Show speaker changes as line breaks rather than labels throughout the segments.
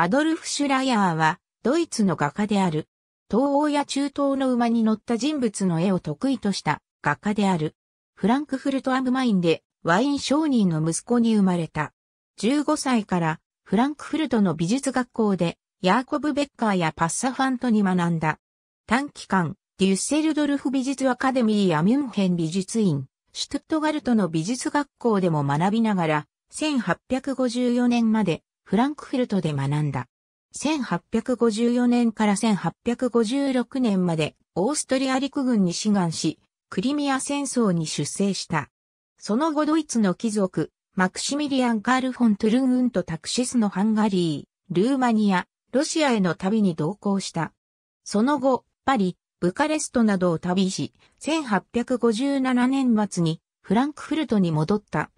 アドルフ・シュラヤーは、ドイツの画家である。東欧や中東の馬に乗った人物の絵を得意とした画家である。フランクフルト・アムマインでワイン商人の息子に生まれた。15歳からフランクフルトの美術学校でヤーコブ・ベッカーやパッサファントに学んだ。短期間、デュッセルドルフ美術アカデミーやミュンヘン美術院、シュトゥットガルトの美術学校でも学びながら、1854年までフランクフルトで学んだ。1854年から1856年までオーストリア陸軍に志願し、クリミア戦争に出征した。その後ドイツの貴族、マクシミリアン・カール・フォン・トゥルンウント・タクシスのハンガリー、ルーマニア、ロシアへの旅に同行した。その後、パリ、ブカレストなどを旅し、1857年末にフランクフルトに戻った。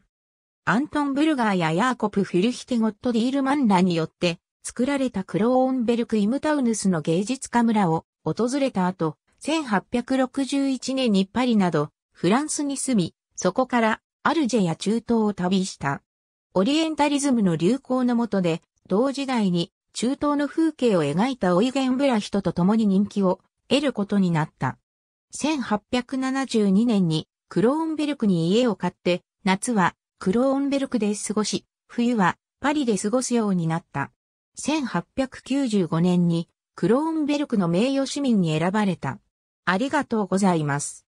アントン・ブルガーやヤーコプ・フィルヒテ・ゴット・ディールマンらによって作られたクローンベルク・イムタウヌスの芸術家村を訪れた後、1861年にパリなどフランスに住み、そこからアルジェや中東を旅した。オリエンタリズムの流行のもとで、同時代に中東の風景を描いたオイゲン・ブラヒトと共に人気を得ることになった。1872年にクローンベルクに家を買って、夏はクローンベルクで過ごし、冬はパリで過ごすようになった。1895年にクローンベルクの名誉市民に選ばれた。ありがとうございます。